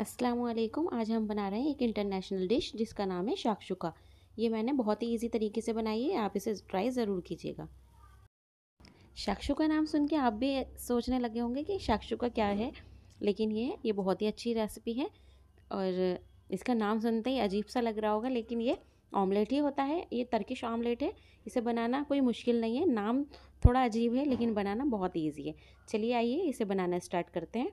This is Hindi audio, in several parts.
असलम आज हम बना रहे हैं एक इंटरनेशनल डिश जिसका नाम है शाकशुका ये मैंने बहुत ही इजी तरीके से बनाई है आप इसे ट्राई ज़रूर कीजिएगा शाकशुका नाम सुन के आप भी सोचने लगे होंगे कि शाकशुका क्या है लेकिन ये ये बहुत ही अच्छी रेसिपी है और इसका नाम सुनते ही अजीब सा लग रहा होगा लेकिन ये ऑमलेट ही होता है ये तर्किश ऑमलेट है इसे बनाना कोई मुश्किल नहीं है नाम थोड़ा अजीब है लेकिन बनाना बहुत ईजी है चलिए आइए इसे बनाना स्टार्ट करते हैं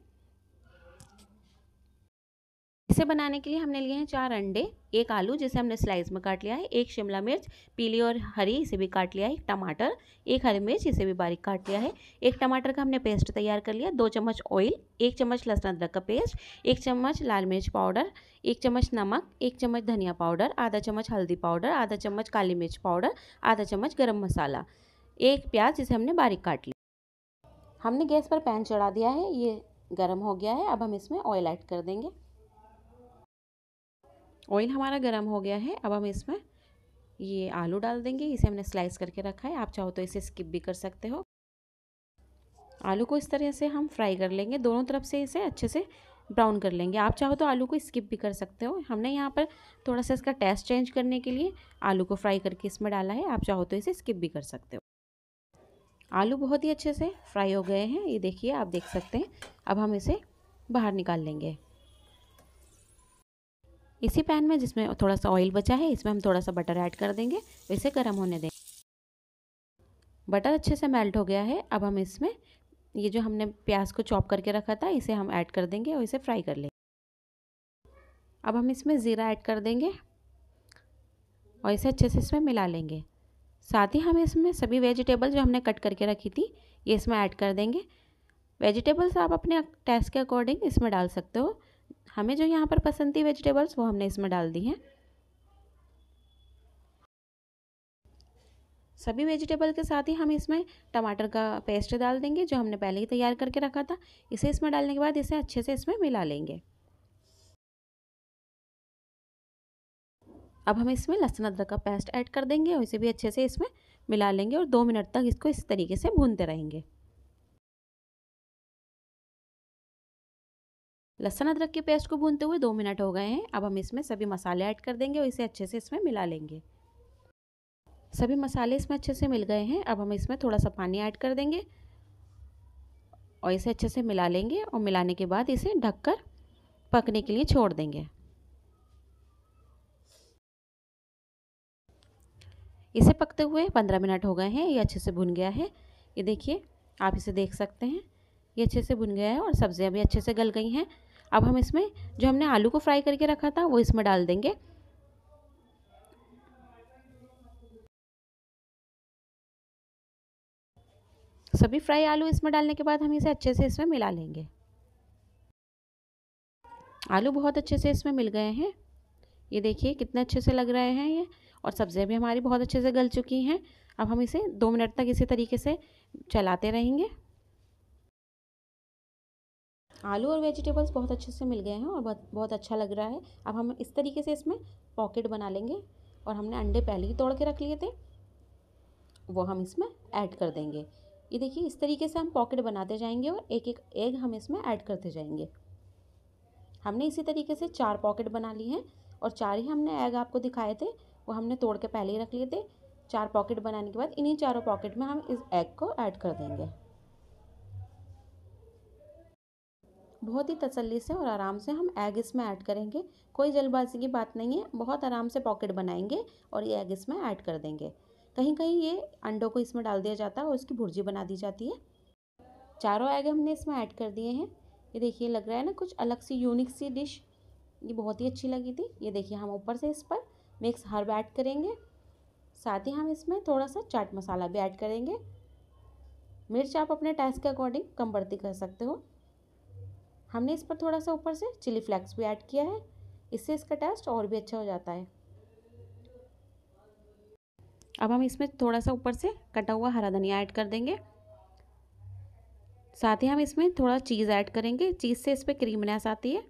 इसे बनाने के लिए हमने लिए हैं चार अंडे एक आलू जिसे हमने स्लाइस में काट लिया है एक शिमला मिर्च पीली और हरी इसे भी काट लिया है एक टमाटर एक हरी मिर्च इसे भी बारीक काट लिया है एक टमाटर का हमने पेस्ट तैयार कर लिया दो चम्मच ऑयल एक चम्मच लहसुन अदरक का पेस्ट एक चम्मच लाल मिर्च पाउडर एक चम्मच नमक एक चम्मच धनिया पाउडर आधा चम्मच हल्दी पाउडर आधा चम्मच काली मिर्च पाउडर आधा चम्मच गर्म मसाला एक प्याज जिसे हमने बारीक काट लिया हमने गैस पर पैन चढ़ा दिया है ये गर्म हो गया है अब हम इसमें ऑयल ऐड कर देंगे ऑयल हमारा गर्म हो गया है अब हम इसमें ये आलू डाल देंगे इसे हमने स्लाइस करके रखा है आप चाहो तो इसे स्किप भी कर सकते हो आलू को इस तरह से हम फ्राई कर लेंगे दोनों तरफ से इसे अच्छे से ब्राउन कर लेंगे आप चाहो तो आलू को स्किप भी कर सकते हो हमने यहाँ पर थोड़ा सा इसका टेस्ट चेंज करने के लिए आलू को फ्राई करके इसमें डाला है आप चाहो तो इसे स्किप भी कर सकते हो आलू बहुत ही अच्छे से फ्राई हो गए हैं ये देखिए आप देख सकते हैं अब हम इसे बाहर निकाल लेंगे इसी पैन में जिसमें थोड़ा सा ऑयल बचा है इसमें हम थोड़ा सा बटर ऐड कर देंगे इसे गर्म होने देंगे बटर अच्छे से मेल्ट हो गया है अब हम इसमें ये जो हमने प्याज को चॉप करके रखा था इसे हम ऐड कर देंगे और इसे फ्राई कर लेंगे अब हम इसमें ज़ीरा ऐड कर देंगे और इसे अच्छे से इसमें मिला लेंगे साथ ही हम इसमें सभी वेजिटेबल जो हमने कट करके रखी थी ये इसमें ऐड कर देंगे वेजिटेबल्स आप अपने टेस्ट के अकॉर्डिंग इसमें डाल सकते हो हमें जो यहाँ पर पसंद थी वेजिटेबल्स वो हमने इसमें डाल दी हैं सभी वेजिटेबल के साथ ही हम इसमें टमाटर का पेस्ट डाल देंगे जो हमने पहले ही तैयार करके रखा था इसे इसमें डालने के बाद इसे अच्छे से इसमें मिला लेंगे अब हम इसमें लहसुन अदरक का पेस्ट ऐड कर देंगे और इसे भी अच्छे से इसमें मिला लेंगे और दो मिनट तक इसको इस तरीके से भूनते रहेंगे लहसन अदरक के पेस्ट को भूनते हुए दो मिनट हो गए हैं अब हम इसमें सभी मसाले ऐड कर देंगे और इसे अच्छे से इसमें मिला लेंगे सभी मसाले इसमें अच्छे से मिल गए हैं अब हम इसमें थोड़ा सा पानी ऐड कर देंगे और इसे अच्छे से मिला लेंगे और मिलाने के बाद इसे ढककर पकने के लिए छोड़ देंगे इसे पकते हुए पंद्रह मिनट हो गए हैं ये अच्छे से भुन गया है ये देखिए आप इसे देख सकते हैं ये अच्छे से भुन गया है और सब्ज़ियाँ भी अच्छे से गल गई हैं अब हम इसमें जो हमने आलू को फ्राई करके रखा था वो इसमें डाल देंगे सभी फ्राई आलू इसमें डालने के बाद हम इसे अच्छे से इसमें मिला लेंगे आलू बहुत अच्छे से इसमें मिल गए हैं ये देखिए कितने अच्छे से लग रहे हैं ये और सब्ज़ियाँ भी हमारी बहुत अच्छे से गल चुकी हैं अब हम इसे दो मिनट तक इसी तरीके से चलाते रहेंगे आलू और वेजिटेबल्स बहुत अच्छे से मिल गए हैं और बहुत बहुत अच्छा लग रहा है अब हम इस तरीके से इसमें पॉकेट बना लेंगे और हमने अंडे पहले ही तोड़ के रख लिए थे वो हम इसमें ऐड कर देंगे ये देखिए इस तरीके से हम पॉकेट बनाते जाएंगे और एक एक एग हम इसमें ऐड करते जाएंगे हमने इसी तरीके से चार पॉकेट बना ली हैं और चार ही हमने एग आपको दिखाए थे वो हमने तोड़ के पहले ही रख लिए थे चार पॉकेट बनाने के बाद इन्हीं चारों पॉकेट में हम इस एग को ऐड कर देंगे बहुत ही तसल्ली से और आराम से हम एग इसमें ऐड करेंगे कोई जल्दबाजी की बात नहीं है बहुत आराम से पॉकेट बनाएंगे और ये एग इसमें ऐड कर देंगे कहीं कहीं ये अंडों को इसमें डाल दिया जाता है और उसकी भुर्जी बना दी जाती है चारों एग हमने इसमें ऐड कर दिए हैं ये देखिए लग रहा है ना कुछ अलग सी यूनिक सी डिश ये बहुत ही अच्छी लगी थी ये देखिए हम ऊपर से इस पर मिक्स हर्ब ऐड करेंगे साथ ही हम इसमें थोड़ा सा चाट मसाला भी ऐड करेंगे मिर्च आप अपने टेस्ट के अकॉर्डिंग कम बढ़ती कर सकते हो हमने इस पर थोड़ा सा ऊपर से चिली फ्लेक्स भी ऐड किया है इससे इसका टेस्ट और भी अच्छा हो जाता है अब हम इसमें थोड़ा सा ऊपर से कटा हुआ हरा धनिया ऐड कर देंगे साथ ही हम इसमें थोड़ा चीज़ ऐड करेंगे चीज़ से इस पर क्रीमनेस आती है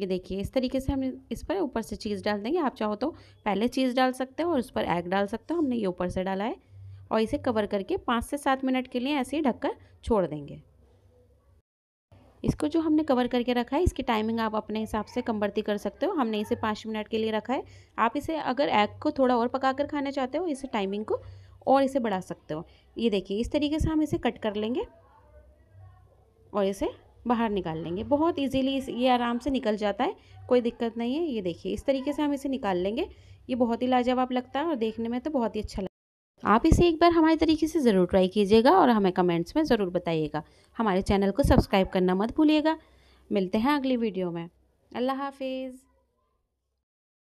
ये देखिए इस तरीके से हम इस पर ऊपर से चीज़ डाल देंगे आप चाहो तो पहले चीज़ डाल सकते हो और उस पर एग डाल सकते हो हमने ये ऊपर से डाला है और इसे कवर करके पाँच से सात मिनट के लिए ऐसे ही ढककर छोड़ देंगे इसको जो हमने कवर करके रखा है इसकी टाइमिंग आप अपने हिसाब से कम बढ़ती कर सकते हो हमने इसे पाँच मिनट के लिए रखा है आप इसे अगर एग को थोड़ा और पका खाना चाहते हो इसे टाइमिंग को और इसे बढ़ा सकते हो ये देखिए इस तरीके से हम इसे कट कर लेंगे और इसे बाहर निकाल लेंगे बहुत इजीली ये आराम से निकल जाता है कोई दिक्कत नहीं है ये देखिए इस तरीके से हम इसे निकाल लेंगे ये बहुत ही लाजवाब लगता है और देखने में तो बहुत ही अच्छा आप इसे एक बार हमारे तरीके से ज़रूर ट्राई कीजिएगा और हमें कमेंट्स में ज़रूर बताइएगा हमारे चैनल को सब्सक्राइब करना मत भूलिएगा मिलते हैं अगली वीडियो में अल्लाह हाफिज़